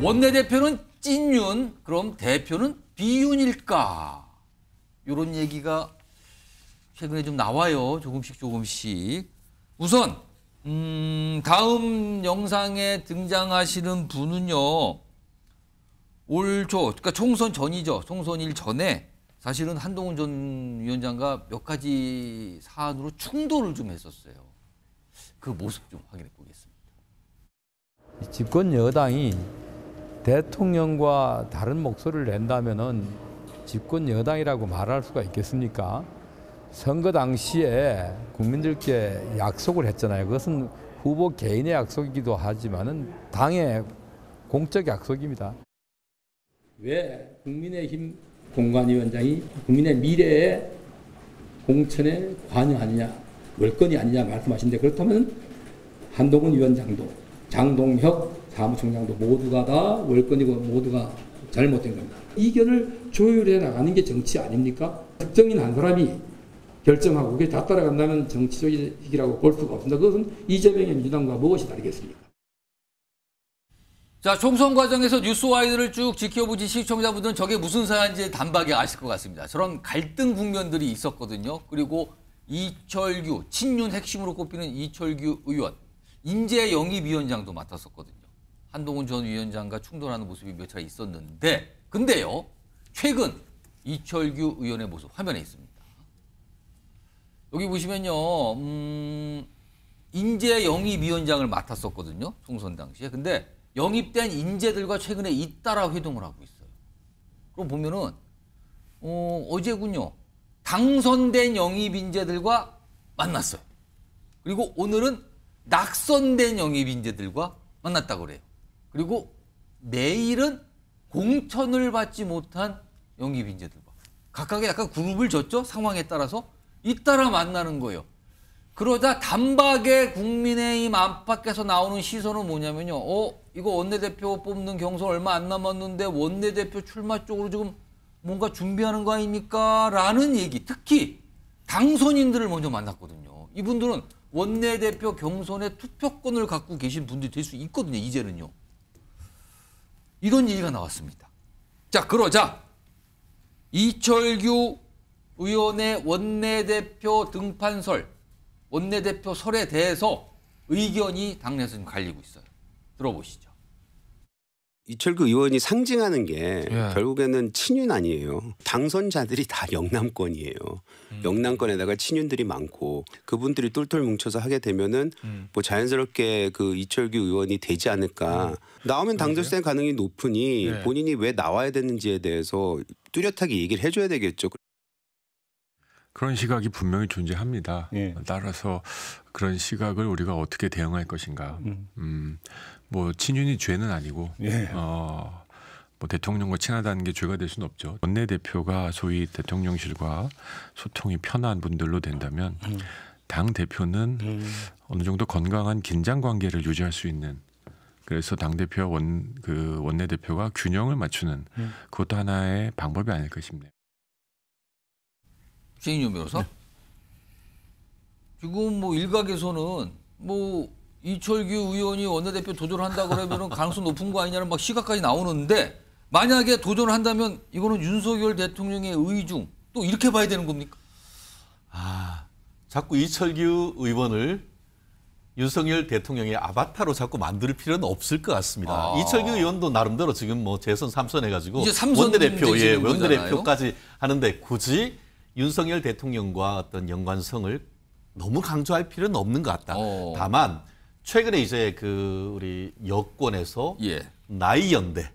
원내대표는 찐윤, 그럼 대표는 비윤일까? 이런 얘기가 최근에 좀 나와요. 조금씩 조금씩. 우선 음, 다음 영상에 등장하시는 분은요. 올 초, 그러니까 총선 전이죠. 총선일 전에 사실은 한동훈 전 위원장과 몇 가지 사안으로 충돌을 좀 했었어요. 그 모습 좀 확인해 보겠습니다. 집권 여당이 대통령과 다른 목소리를 낸다면은 집권 여당이라고 말할 수가 있겠습니까? 선거 당시에 국민들께 약속을 했잖아요. 그것은 후보 개인의 약속이기도 하지만은 당의 공적 약속입니다. 왜 국민의힘 공관위원장이 국민의 미래에 공천에 관여하느냐, 월권이 아니냐 말씀하신데 그렇다면 한동훈 위원장도 장동혁 사무총장도 모두가 다 월권이고 모두가 잘못된 겁니다. 이견을 조율해 나가는 게 정치 아닙니까? 특정인 한 사람이 결정하고 그게 다 따라간다면 정치적이라고 볼 수가 없습니다. 그것은 이재명의 민주당과 무엇이 다르겠습니까? 자, 총선 과정에서 뉴스와이드를 쭉 지켜보신 시청자분들은 저게 무슨 사안인지 단박에 아실 것 같습니다. 저런 갈등 국면들이 있었거든요. 그리고 이철규, 친윤 핵심으로 꼽히는 이철규 의원. 인재 영입위원장도 맡았었거든요. 한동훈 전 위원장과 충돌하는 모습이 몇 차례 있었는데 근데요. 최근 이철규 의원의 모습 화면에 있습니다. 여기 보시면요. 음, 인재 영입위원장을 맡았었거든요. 총선 당시에. 근데 영입된 인재들과 최근에 잇따라 회동을 하고 있어요. 그럼 보면은 어, 어제군요. 당선된 영입 인재들과 만났어요. 그리고 오늘은 낙선된 영입인재들과 만났다고 그래요. 그리고 내일은 공천을 받지 못한 영입인재들과 각각의 약간 그룹을 줬죠. 상황에 따라서 잇따라 만나는 거예요. 그러자 단박에 국민의힘 안팎에서 나오는 시선은 뭐냐면요. 어, 이거 원내대표 뽑는 경선 얼마 안 남았는데 원내대표 출마 쪽으로 지금 뭔가 준비하는 거 아닙니까? 라는 얘기. 특히 당선인들을 먼저 만났거든요. 이분들은 원내대표 경선에 투표권을 갖고 계신 분들이 될 수 있거든요. 이제는요. 이런 얘기가 나왔습니다. 자 그러자 이철규 의원의 원내대표 등판설, 원내대표 설에 대해서 의견이 당내에서 갈리고 있어요. 들어보시죠. 이철규 의원이 상징하는 게 예. 결국에는 친윤 아니에요. 당선자들이 다 영남권이에요. 음. 영남권에다가 친윤들이 많고 그분들이 똘똘 뭉쳐서 하게 되면은 음. 뭐 자연스럽게 그 이철규 의원이 되지 않을까. 음. 나오면 당선세 가능이 높으니 네. 본인이 왜 나와야 되는지에 대해서 뚜렷하게 얘기를 해줘야 되겠죠. 그런 시각이 분명히 존재합니다. 예. 따라서 그런 시각을 우리가 어떻게 대응할 것인가. 음, 음뭐 친윤이 죄는 아니고 예. 어, 뭐 대통령과 친하다는 게 죄가 될 수는 없죠. 원내 대표가 소위 대통령실과 소통이 편한 분들로 된다면 음. 당 대표는 음. 어느 정도 건강한 긴장 관계를 유지할 수 있는 그래서 당대표원그 원내 대표가 균형을 맞추는 음. 그것도 하나의 방법이 아닐까 싶네요. 신인용 변호사. 네. 지금 뭐 일각에서는 뭐 이철규 의원이 원내대표 도전한다 그러면 은 가능성 높은 거 아니냐는 막 시각까지 나오는데 만약에 도전을 한다면 이거는 윤석열 대통령의 의중 또 이렇게 봐야 되는 겁니까? 아 자꾸 이철규 의원을 윤석열 대통령의 아바타로 자꾸 만들 필요는 없을 것 같습니다. 아. 이철규 의원도 나름대로 지금 뭐 재선 삼선 해가지고 원내대표, 예, 원내대표까지 하는데 굳이 윤석열 대통령과 어떤 연관성을 너무 강조할 필요는 없는 것 같다. 어. 다만 최근에 이제 그 우리 여권에서 예. 나이 연대,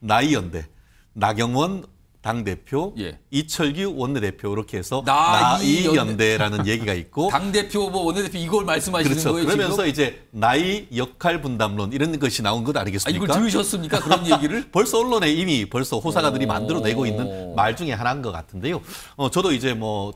나이 연대, 나경원 당 대표, 예. 이철규 원내대표 이렇게 해서 나이 연대라는 얘기가 있고 당 대표 뭐 원내대표 이걸 말씀하시는 그렇죠. 거예요. 그러면서 지금? 이제 나이 역할 분담론 이런 것이 나온 것 아니겠습니까? 아, 이걸 들으셨습니까? 그런 얘기를 벌써 언론에 이미 벌써 호사가들이 만들어내고 있는 말 중에 하나인 것 같은데요. 어, 저도 이제 뭐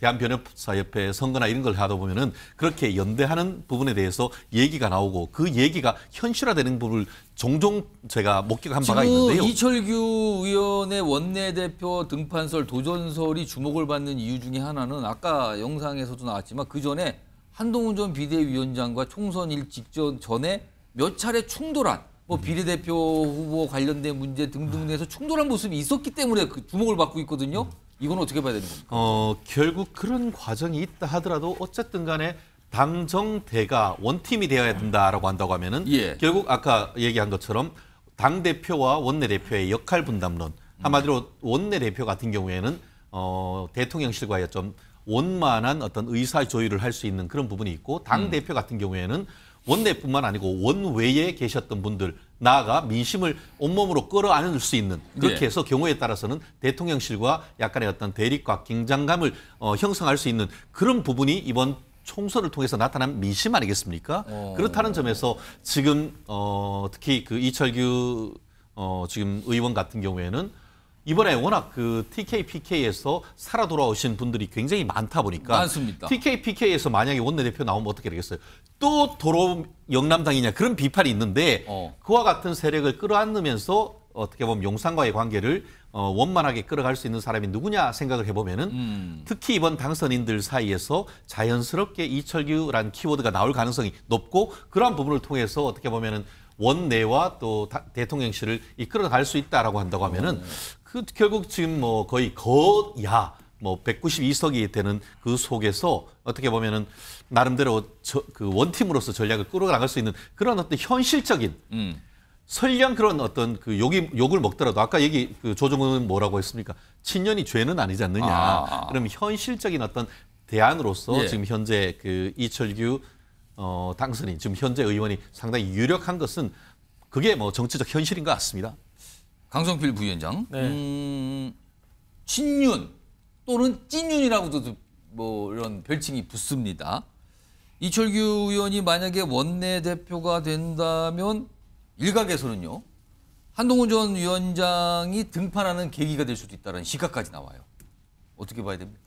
대한변협사협회 선거나 이런 걸 하다 보면은 그렇게 연대하는 부분에 대해서 얘기가 나오고 그 얘기가 현실화되는 부분을 종종 제가 목격한 바가 있는데요. 이철규 의원의 원내대표 등판설 도전설이 주목을 받는 이유 중에 하나는 아까 영상에서도 나왔지만 그 전에 한동훈 전 비대위원장과 총선 일 직전 전에 몇 차례 충돌한 뭐 음. 비례대표 후보 관련된 문제 등등 에서 충돌한 모습이 있었기 때문에 그 주목을 받고 있거든요. 음. 이건 어떻게 봐야 되는 겁니까? 어, 결국 그런 과정이 있다 하더라도 어쨌든 간에 당정대가 원팀이 되어야 된다라고 한다고 하면은 예. 결국 아까 얘기한 것처럼 당 대표와 원내 대표의 역할 분담론 한마디로 원내 대표 같은 경우에는 어, 대통령실과의 좀 원만한 어떤 의사 조율을 할 수 있는 그런 부분이 있고 당 대표 음. 같은 경우에는 원내뿐만 아니고 원외에 계셨던 분들 나아가 민심을 온몸으로 끌어안을 수 있는 그렇게 예. 해서 경우에 따라서는 대통령실과 약간의 어떤 대립과 긴장감을 어, 형성할 수 있는 그런 부분이 이번 총선을 통해서 나타난 민심 아니겠습니까? 어... 그렇다는 점에서 지금 어, 특히 그 이철규 어, 지금 의원 같은 경우에는 이번에 워낙 그 TK PK에서 살아 돌아오신 분들이 굉장히 많다 보니까 많습니다. TK PK에서 만약에 원내대표 나오면 어떻게 되겠어요? 또 도로 영남당이냐 그런 비판이 있는데 어. 그와 같은 세력을 끌어안으면서 어떻게 보면 용산과의 관계를 어, 원만하게 끌어갈 수 있는 사람이 누구냐 생각을 해보면은 음. 특히 이번 당선인들 사이에서 자연스럽게 이철규란 키워드가 나올 가능성이 높고 그러한 부분을 통해서 어떻게 보면은 원내와 또 다, 대통령실을 이끌어갈 수 있다라고 한다고 하면은 어. 그 결국 지금 뭐 거의 거야 뭐 192석이 되는 그 속에서 어떻게 보면은 나름대로 저, 그 원팀으로서 전략을 끌어나갈 수 있는 그런 어떤 현실적인 음. 설령 그런 어떤 그 욕이, 욕을 먹더라도 아까 얘기 그 조정은 뭐라고 했습니까? 친년이 죄는 아니지 않느냐. 아, 아, 아. 그럼 현실적인 어떤 대안으로서 예. 지금 현재 그 이철규 어, 당선인 지금 현재 의원이 상당히 유력한 것은 그게 뭐 정치적 현실인 것 같습니다. 강성필 부위원장. 네. 음, 친윤 또는 찐윤이라고도 뭐 이런 별칭이 붙습니다. 이철규 의원이 만약에 원내대표가 된다면 일각에서는요. 한동훈 전 위원장이 등판하는 계기가 될 수도 있다는 시각까지 나와요. 어떻게 봐야 됩니까?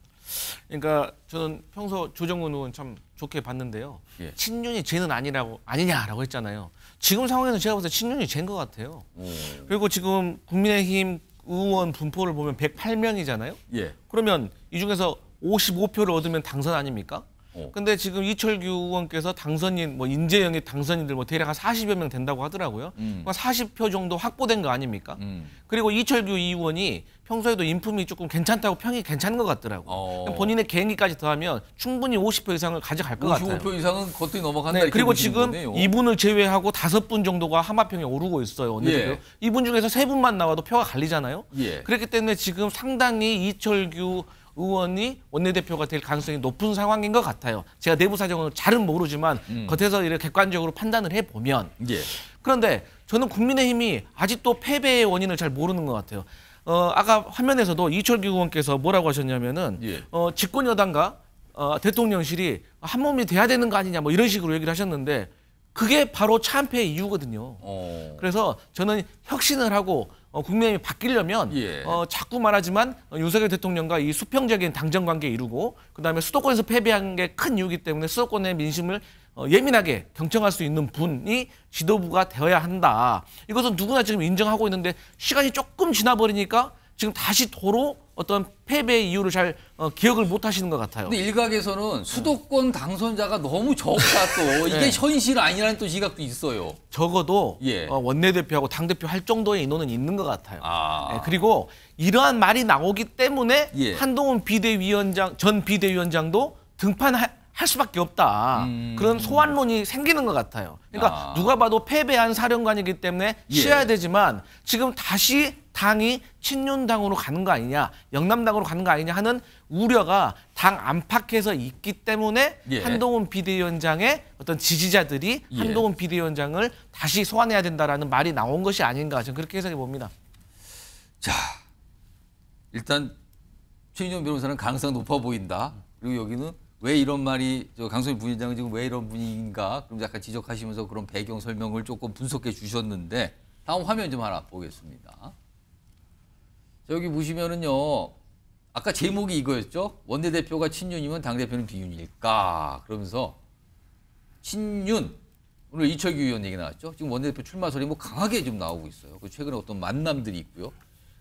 그러니까 저는 평소 조정훈 의원 참 좋게 봤는데요. 예. 친윤이 죄는 아니라고 아니냐라고 했잖아요. 지금 상황에서 제가 봤을 때 친윤이 죄인 것 같아요. 오. 그리고 지금 국민의힘 의원 분포를 보면 108명이잖아요. 예. 그러면 이 중에서 55표를 얻으면 당선 아닙니까? 어. 근데 지금 이철규 의원께서 당선인 뭐 인재영의 당선인들 뭐 대략 한 40여 명 된다고 하더라고요. 음. 40표 정도 확보된 거 아닙니까? 음. 그리고 이철규 의원이 평소에도 인품이 조금 괜찮다고 평이 괜찮은 것 같더라고요. 어. 본인의 개인기까지 더하면 충분히 50표 이상을 가져갈 것 같아요. 50표 이상은 거뜬히 넘어간다. 네, 그리고 지금 거네요. 이분을 제외하고 다섯 분 정도가 하마평에 오르고 있어요. 예. 이분 중에서 세 분만 나와도 표가 갈리잖아요. 예. 그렇기 때문에 지금 상당히 이철규 의원이 원내대표가 될 가능성이 높은 상황인 것 같아요. 제가 내부 사정을 잘은 모르지만 음. 겉에서 이렇게 객관적으로 판단을 해보면 예. 그런데 저는 국민의힘이 아직도 패배의 원인을 잘 모르는 것 같아요. 어, 아까 화면에서도 이철규 의원께서 뭐라고 하셨냐면은 예. 어, 집권 여당과 어, 대통령실이 한 몸이 돼야 되는 거 아니냐 뭐 이런 식으로 얘기를 하셨는데 그게 바로 참패의 이유거든요. 오. 어. 그래서 저는 혁신을 하고 어, 국민의힘이 바뀌려면 예. 어, 자꾸 말하지만 윤석열 대통령과 이 수평적인 당정 관계 이루고 그다음에 수도권에서 패배한 게 큰 이유기 이 때문에 수도권의 민심을 어, 예민하게 경청할 수 있는 분이 지도부가 되어야 한다. 이것은 누구나 지금 인정하고 있는데 시간이 조금 지나버리니까 지금 다시 도로 어떤 패배 이유를 잘 어, 기억을 못 하시는 것 같아요. 근데 일각에서는 수도권 당선자가 너무 적다 또 네. 이게 네. 현실 아니라는 또 시각도 있어요. 적어도 예. 어, 원내대표하고 당대표 할 정도의 인원은 있는 것 같아요. 아. 네, 그리고 이러한 말이 나오기 때문에 예. 한동훈 비대위원장 전 비대위원장도 등판할 수밖에 없다. 음... 그런 소환론이 생기는 것 같아요. 그러니까 아... 누가 봐도 패배한 사령관이기 때문에 예. 쉬어야 예. 되지만 지금 다시 당이 친윤당으로 가는 거 아니냐, 영남당으로 가는 거 아니냐 하는 우려가 당 안팎에서 있기 때문에 예. 한동훈 비대위원장의 어떤 지지자들이 예. 한동훈 비대위원장을 다시 소환해야 된다라는 말이 나온 것이 아닌가 저는 그렇게 해석해 봅니다. 자, 일단 최인용 변호사는 가능성 높아 보인다. 그리고 여기는 왜 이런 말이 강소희 부위원장은 지금 왜 이런 분위기인가 그럼 약간 지적하시면서 그런 배경 설명을 조금 분석해 주셨는데 다음 화면 좀 하나 보겠습니다. 여기 보시면은요. 아까 제목이 이거였죠. 원내대표가 친윤이면 당대표는 비윤일까? 그러면서 친윤. 오늘 이철규 의원 얘기 나왔죠. 지금 원내대표 출마 설이 뭐 강하게 좀 나오고 있어요. 그 최근에 어떤 만남들이 있고요.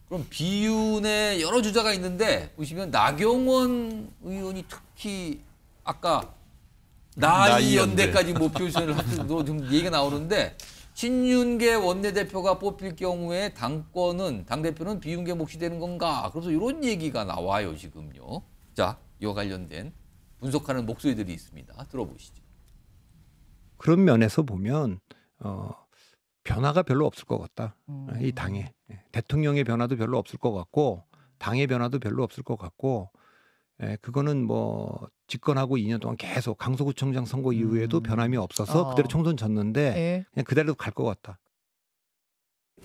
그럼 비윤의 여러 주자가 있는데 보시면 나경원 의원이 특히 아까 나이 연대까지 목표 뭐 시준을 하도 지금 얘기가 나오는데 신윤계 원내대표가 뽑힐 경우에 당권은 당대표는 비윤계 몫이 되는 건가? 그래서 이런 얘기가 나와요 지금요. 자, 이와 관련된 분석하는 목소리들이 있습니다. 들어보시죠. 그런 면에서 보면 어, 변화가 별로 없을 것 같다. 음. 이 당에 예, 대통령의 변화도 별로 없을 것 같고 당의 변화도 별로 없을 것 같고 예, 그거는 뭐 집권하고 2년 동안 계속 강서구청장 선거 이후에도 음. 변함이 없어서 어. 그대로 총선 졌는데 예. 그냥 그대로 갈 것 같다.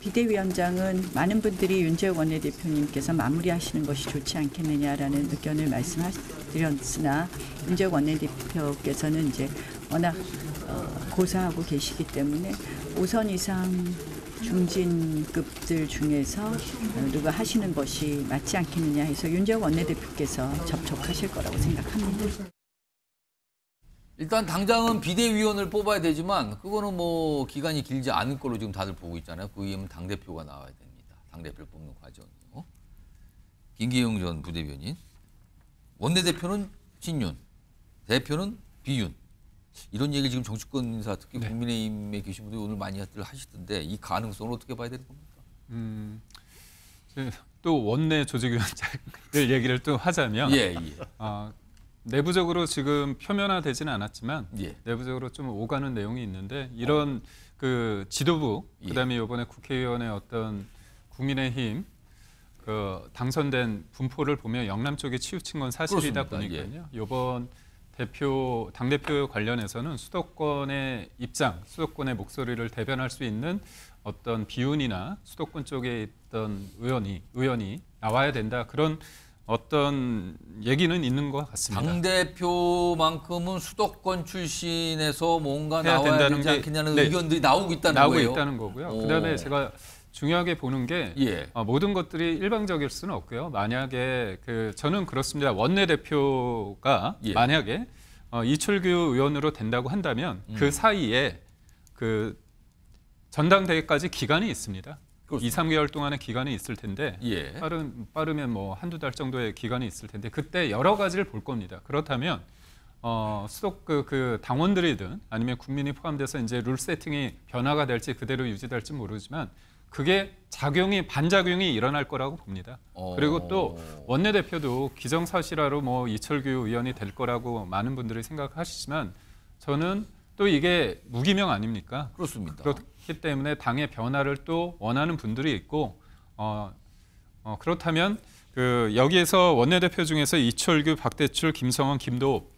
비대위원장은 많은 분들이 윤재욱 원내대표님께서 마무리하시는 것이 좋지 않겠느냐라는 의견을 말씀드렸으나 윤재욱 원내대표께서는 이제 워낙 어, 고사하고 계시기 때문에 5선 이상 중진급들 중에서 누가 하시는 것이 맞지 않겠느냐 해서 윤재욱 원내대표께서 접촉하실 거라고 생각합니다. 일단 당장은 비대위원을 뽑아야 되지만 그거는 뭐 기간이 길지 않을 걸로 지금 다들 보고 있잖아요. 그 이후면 당대표가 나와야 됩니다. 당대표를 뽑는 과정이요. 김기영 전 부대변인. 원내대표는 친윤, 대표는 비윤. 이런 얘기 지금 정치권 인사 특히 네. 국민의힘에 계신 분들이 오늘 많이 하시던데 이 가능성을 어떻게 봐야 되는 겁니까? 음, 네, 또 원내 조직위원장을 얘기를 또 하자면 예, 예. 어, 내부적으로 지금 표면화되지는 않았지만 예. 내부적으로 좀 오가는 내용이 있는데 이런 어. 그 지도부 예. 그다음에 이번에 국회의원의 어떤 국민의힘 그 당선된 분포를 보면 영남 쪽에 치우친 건 사실이다 그렇습니다. 예. 보니까요. 이번 대표 당 대표 관련해서는 수도권의 입장, 수도권의 목소리를 대변할 수 있는 어떤 비운이나 수도권 쪽에 있던 의원이 의원이 나와야 된다 그런 어떤 얘기는 있는 것 같습니다. 당 대표만큼은 수도권 출신에서 뭔가 나와야 된다는 되지 않겠냐는 게, 네. 의견들이 네, 나오고 있다는 나오고 거예요. 나오고 있다는 거고요. 오. 그다음에 제가 중요하게 보는 게 예. 어, 모든 것들이 일방적일 수는 없고요. 만약에 그 저는 그렇습니다. 원내 대표가 예. 만약에 어, 이철규 의원으로 된다고 한다면 음. 그 사이에 그 전당대회까지 기간이 있습니다. 그렇습니다. 2, 3개월 동안의 기간이 있을 텐데 예. 빠른, 빠르면 뭐 한두 달 정도의 기간이 있을 텐데 그때 여러 가지를 볼 겁니다. 그렇다면 어, 수도 그, 그 당원들이든 아니면 국민이 포함돼서 이제 룰 세팅이 변화가 될지 그대로 유지될지 모르지만 그게 작용이 반작용이 일어날 거라고 봅니다. 오. 어. 그리고 또 원내대표도 기정사실화로 뭐 이철규 의원이 될 거라고 많은 분들이 생각하시지만 저는 또 이게 무기명 아닙니까? 그렇습니다. 그렇기 때문에 당의 변화를 또 원하는 분들이 있고 어, 어 그렇다면 그 여기에서 원내대표 중에서 이철규, 박대출, 김성원, 김도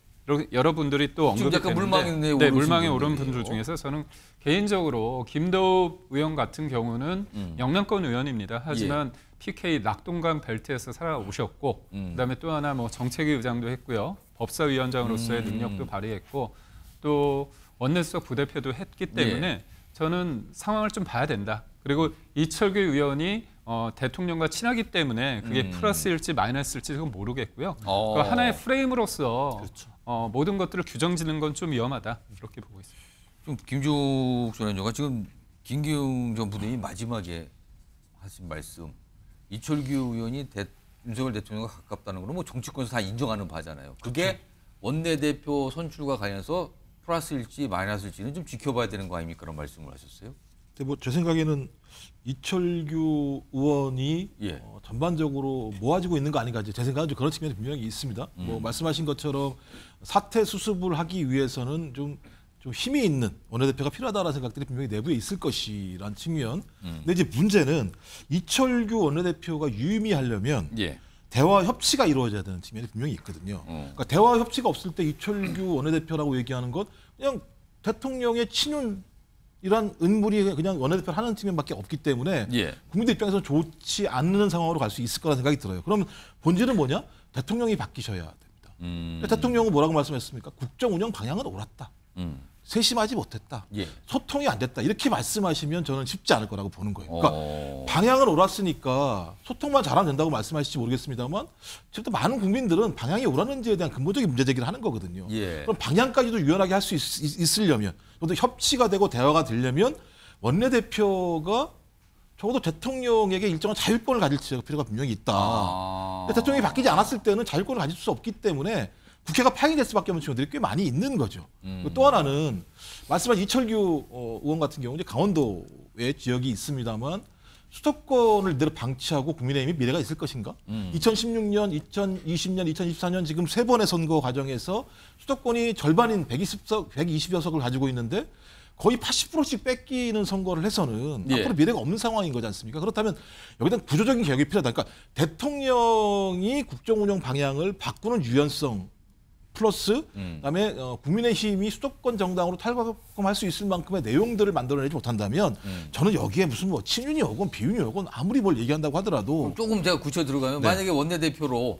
여러분들이 또 언급이 는데 네, 물망에 오른 분들 중에서 저는 개인적으로 김도읍 의원 같은 경우는 음. 영남권 의원입니다. 하지만 예. PK 낙동강 벨트에서 살아오셨고 음. 그다음에 또 하나 뭐 정책위 의장도 했고요. 법사위원장으로서의 음. 능력도 발휘했고 또 원내수석 부대표도 했기 예. 때문에 예. 저는 상황을 좀 봐야 된다. 그리고 이철규 의원이 어, 대통령과 친하기 때문에 그게 음. 플러스일지 마이너스일지 모르겠고요. 어. 그 하나의 프레임으로서 그렇죠. 어, 모든 것들을 규정짓는 건 좀 위험하다 그렇게 보고 있습니다. 좀 김종욱 전원장 지금 김기웅 전 부대이 마지막에 하신 말씀 이철규 의원이 대, 윤석열 대통령과 가깝다는 거는 뭐 정치권에서 다 인정하는 바잖아요. 그게 그렇죠. 원내대표 선출과 관련해서 플러스일지 마이너스일지는 좀 지켜봐야 되는 거 아닙니까? 그런 말씀을 하셨어요. 근데 뭐제 생각에는 이철규 의원이 예. 어, 전반적으로 모아지고 있는 거 아닌가 이제 제 생각은 좀 그런 측면이 분명히 있습니다. 뭐 음. 뭐 말씀하신 것처럼 사태 수습을 하기 위해서는 좀, 좀 힘이 있는 원내대표가 필요하다라는 생각들이 분명히 내부에 있을 것이란 측면. 음. 근데 이제 문제는 이철규 원내대표가 유의미하려면 예. 대화 협치가 이루어져야 되는 측면이 분명히 있거든요. 어. 그러니까 대화 협치가 없을 때 이철규 원내대표라고 얘기하는 건 그냥 대통령의 친윤 이런 은물이 그냥 원내대표 를 하는 측면밖에 없기 때문에 예. 국민들 입장에서는 좋지 않는 상황으로 갈 수 있을 거라는 생각이 들어요. 그럼 본질은 뭐냐? 대통령이 바뀌셔야 됩니다. 음. 대통령은 뭐라고 말씀했습니까? 국정 운영 방향은 옳았다. 음. 세심하지 못했다. 예. 소통이 안 됐다. 이렇게 말씀하시면 저는 쉽지 않을 거라고 보는 거예요. 그러니까 어... 방향을 옳았으니까 소통만 잘 안 된다고 말씀하실지 모르겠습니다만 지금 많은 국민들은 방향이 옳았는지에 대한 근본적인 문제 제기를 하는 거거든요. 예. 그럼 방향까지도 유연하게 할 수 있으려면 또 협치가 되고 대화가 되려면 원내대표가 적어도 대통령에게 일정한 자율권을 가질 필요가 분명히 있다. 아... 대통령이 바뀌지 않았을 때는 자율권을 가질 수 없기 때문에 국회가 파행될 수밖에 없는 지원들이 꽤 많이 있는 거죠. 음. 또 하나는 말씀하 이철규 어, 의원 같은 경우 이제 강원도의 지역이 있습니다만 수도권을 늘 방치하고 국민의힘이 미래가 있을 것인가? 음. 2016년, 2020년, 2024년 지금 세 번의 선거 과정에서 수도권이 절반인 120석, 120여석을 가지고 있는데 거의 80%씩 뺏기는 선거를 해서는 예. 앞으로 미래가 없는 상황인 거지 않습니까? 그렇다면 여기다 구조적인 개혁이 필요하다. 그러니까 대통령이 국정 운영 방향을 바꾸는 유연성 플러스 음. 그다음에 어, 국민의힘이 수도권 정당으로 탈바꿈할 수 있을 만큼의 내용들을 만들어내지 못한다면 음. 저는 여기에 무슨 뭐 친윤이 오건 비윤이 오건 아무리 뭘 얘기한다고 하더라도 조금 제가 구쳐 들어가면 네. 만약에 원내대표로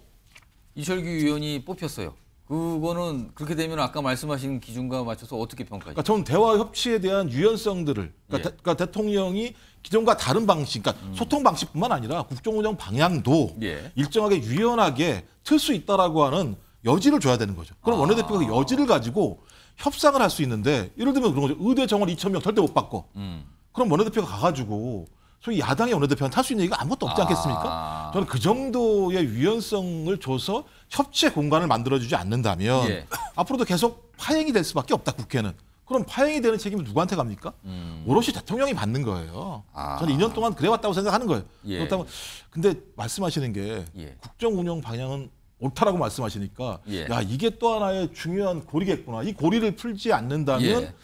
이철규 위원이 뽑혔어요. 그거는 그렇게 되면 아까 말씀하신 기준과 맞춰서 어떻게 평가해요? 그러니까 저는 대화 협치에 대한 유연성들을 그러니까, 예. 대, 그러니까 통령이 기존과 다른 방식, 그러니까 음. 소통 방식뿐만 아니라 국정 운영 방향도 예. 일정하게 유연하게 틀 수 있다라고 하는 여지를 줘야 되는 거죠. 그럼 아. 원내대표가 여지를 가지고 협상을 할 수 있는데 예를 들면 그런 거죠. 의대 정원 2천 명 절대 못 받고 음. 그럼 원내대표가 가가지고 소위 야당의 원내대표한테 할 수 있는 얘기가 아무것도 없지 아. 않겠습니까? 아. 저는 그 정도의 유연성을 줘서 협치의 공간을 만들어주지 않는다면 예. 앞으로도 계속 파행이 될 수밖에 없다 국회는. 그럼 파행이 되는 책임은 누구한테 갑니까? 음. 오롯이 대통령이 받는 거예요. 아. 저는 2년 동안 그래왔다고 생각하는 거예요. 예. 그렇다면 근데 말씀하시는 게 예. 국정 운영 방향은 옳다라고 말씀하시니까 예. 야 이게 또 하나의 중요한 고리겠구나. 이 고리를 풀지 않는다면 예.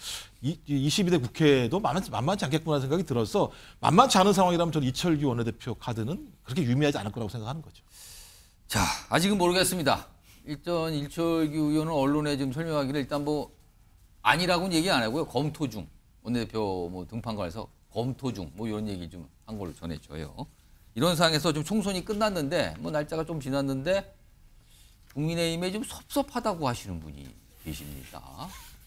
이, 22대 국회도 만만, 만치 않겠구나 생각이 들어서 만만치 않은 상황이라면 저는 이철규 원내대표 카드는 그렇게 유미하지 않을 거라고 생각하는 거죠. 자 아직은 모르겠습니다. 일단 일철규 의원은 언론에 지금 설명하기를 일단 뭐 아니라고는 얘기 안 하고요. 검토 중 원내대표 뭐 등판관에서 검토 중뭐 이런 얘기 좀 한 걸로 전해줘요. 이런 상황에서 좀 총선이 끝났는데 뭐 날짜가 좀 지났는데 국민의힘에 좀 섭섭하다고 하시는 분이 계십니다.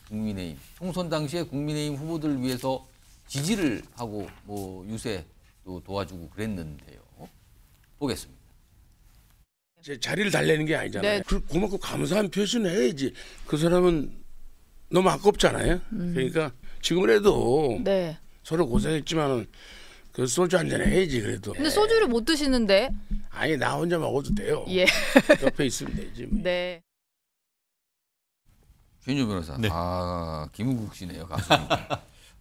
국민의힘 총선 당시에 국민의힘 후보들 위해서 지지를 하고 뭐 유세도 도와주고 그랬는데요. 보겠습니다. 제 자리를 달래는 게 아니잖아요. 네. 그 고맙고 감사한 표시는 해야지. 그 사람은 너무 아깝잖아요. 음. 그러니까 지금이라도 네. 서로 고생했지만 그 소주 한잔 해야지 그래도. 근데 소주를 못 드시는데 아니 나 혼자 먹어도 돼요. 예. 옆에 있으면 되지. 뭐. 네. 윤주 변호사. 네. 아 김은국 씨네요 가수.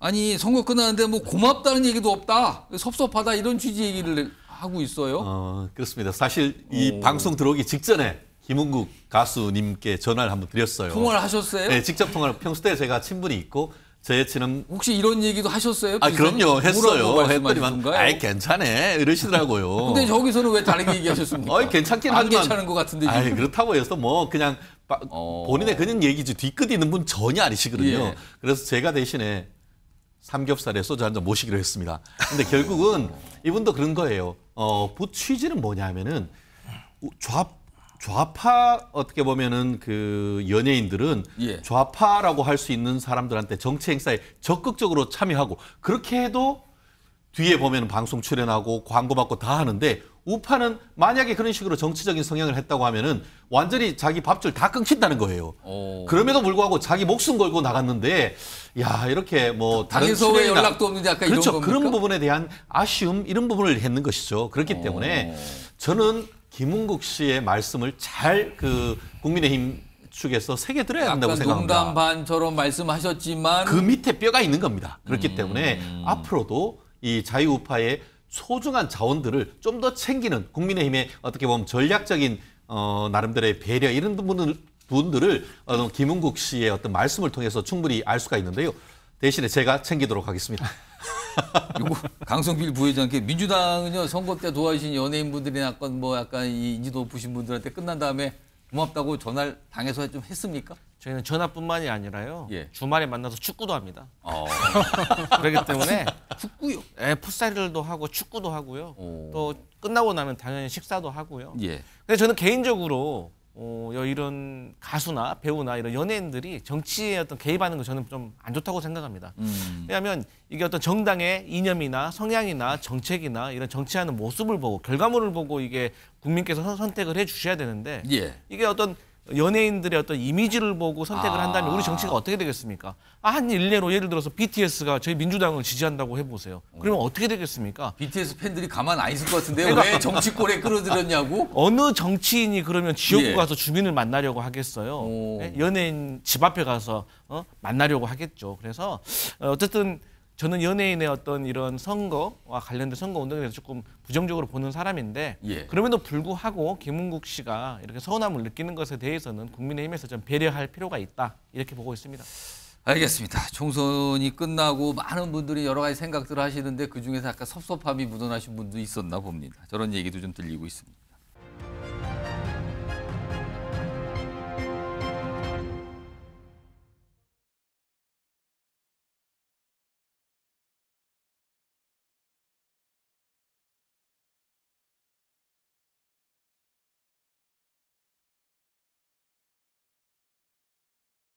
아니 선거 끝났는데 뭐 고맙다는 얘기도 없다. 섭섭하다 이런 취지 얘기를 하고 있어요. 어, 그렇습니다. 사실 이 오. 방송 들어오기 직전에 김은국 가수님께 전화를 한번 드렸어요. 통화를 하셨어요? 네, 직접 통화를 평소 때 제가 친분이 있고 제 친은 혹시 이런 얘기도 하셨어요? 아 그럼요 했어요. 했더니만 아이 괜찮네 이러시더라고요. 근데 저기서는 왜 다르게 얘기하셨습니까? 어이 괜찮긴 하지만 괜찮은 것 같은데. 아 그렇다고 해서 뭐 그냥 어... 본인의 그냥 얘기지 뒤끝 있는 분 전혀 아니시거든요. 예. 그래서 제가 대신에 삼겹살에 소주 한 잔 모시기로 했습니다. 근데 결국은 이분도 그런 거예요. 어, 부 취지는 뭐냐면은 좌 좌파 어떻게 보면은 그 연예인들은 예. 좌파라고 할 수 있는 사람들한테 정치 행사에 적극적으로 참여하고 그렇게 해도 뒤에 보면 방송 출연하고 광고 받고 다 하는데 우파는 만약에 그런 식으로 정치적인 성향을 했다고 하면은 완전히 자기 밥줄 다 끊긴다는 거예요. 오. 어. 그럼에도 불구하고 자기 목숨 걸고 나갔는데 야 이렇게 뭐 다른 소외 연락도 없는데 아까 그렇죠. 이런 겁니까? 그런 부분에 대한 아쉬움 이런 부분을 했는 것이죠. 그렇기 오. 어. 때문에 저는 김은국 씨의 말씀을 잘 그 국민의힘 측에서 새겨들어야 한다고 생각합니다. 농담 반처럼 말씀하셨지만 그 밑에 뼈가 있는 겁니다. 그렇기 음... 때문에 앞으로도 이 자유우파의 소중한 자원들을 좀 더 챙기는 국민의힘의 어떻게 보면 전략적인 어, 나름대로의 배려 이런 부분을 분들을 어, 김은국 씨의 어떤 말씀을 통해서 충분히 알 수가 있는데요. 대신에 제가 챙기도록 하겠습니다. 요거 강성필 부회장께 민주당은요 선거 때 도와주신 연예인분들이나 약간 뭐 약간 이 인지도 높으신 분들한테 끝난 다음에 고맙다고 전화를 당해서 좀 했습니까? 저희는 전화뿐만이 아니라요. 예. 주말에 만나서 축구도 합니다. 어. 그렇기 때문에 축구요? 예, 풋살도 하고 축구도 하고요. 오. 또 끝나고 나면 당연히 식사도 하고요. 예. 근데 저는 개인적으로 어, 이런 가수나 배우나 이런 연예인들이 정치에 어떤 개입하는 거 저는 좀 안 좋다고 생각합니다. 음. 왜냐하면 이게 어떤 정당의 이념이나 성향이나 정책이나 이런 정치하는 모습을 보고 결과물을 보고 이게 국민께서 선택을 해 주셔야 되는데 예. 이게 어떤 연예인들의 어떤 이미지를 보고 선택을 아. 한다면 우리 정치가 어떻게 되겠습니까? 아, 한 일례로 예를 들어서 BTS가 저희 민주당을 지지한다고 해보세요. 그러면 어떻게 되겠습니까? BTS 팬들이 가만 안 있을 것 같은데 요왜정치권에 끌어들였냐고? 어느 정치인이 그러면 지역구 예. 가서 주민을 만나려고 하겠어요? 오. 예? 연예인 집 앞에 가서 어? 만나려고 하겠죠. 그래서 어, 어쨌든 저는 연예인의 어떤 이런 선거와 관련된 선거 운동에 대해서 조금 부정적으로 보는 사람인데 예. 그럼에도 불구하고 김은국 씨가 이렇게 서운함을 느끼는 것에 대해서는 국민의힘에서 좀 배려할 필요가 있다 이렇게 보고 있습니다. 알겠습니다. 총선이 끝나고 많은 분들이 여러 가지 생각들을 하시는데 그중에서 아까 섭섭함이 묻어나신 분도 있었나 봅니다. 저런 얘기도 좀 들리고 있습니다.